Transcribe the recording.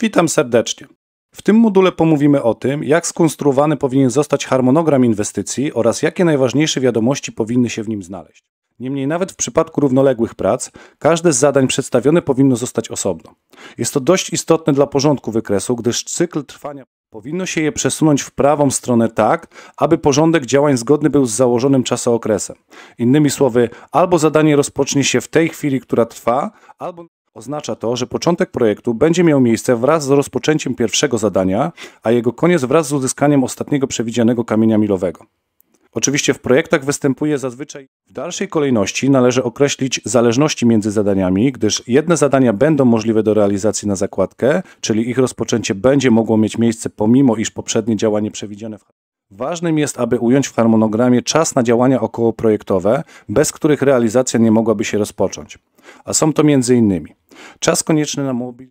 Witam serdecznie. W tym module pomówimy o tym, jak skonstruowany powinien zostać harmonogram inwestycji oraz jakie najważniejsze wiadomości powinny się w nim znaleźć. Niemniej nawet w przypadku równoległych prac, każde z zadań przedstawione powinno zostać osobno. Jest to dość istotne dla porządku wykresu, gdyż cykl trwania powinno się je przesunąć w prawą stronę tak, aby porządek działań zgodny był z założonym czasookresem. Innymi słowy, albo zadanie rozpocznie się w tej chwili, która trwa, albo Oznacza to, że początek projektu będzie miał miejsce wraz z rozpoczęciem pierwszego zadania, a jego koniec wraz z uzyskaniem ostatniego przewidzianego kamienia milowego. Oczywiście w projektach występuje zazwyczaj w dalszej kolejności należy określić zależności między zadaniami, gdyż jedne zadania będą możliwe do realizacji na zakładkę, czyli ich rozpoczęcie będzie mogło mieć miejsce pomimo iż poprzednie działanie przewidziane w Ważnym jest, aby ująć w harmonogramie czas na działania okołoprojektowe, bez których realizacja nie mogłaby się rozpocząć. A są to m.in. Czas konieczny na mobil.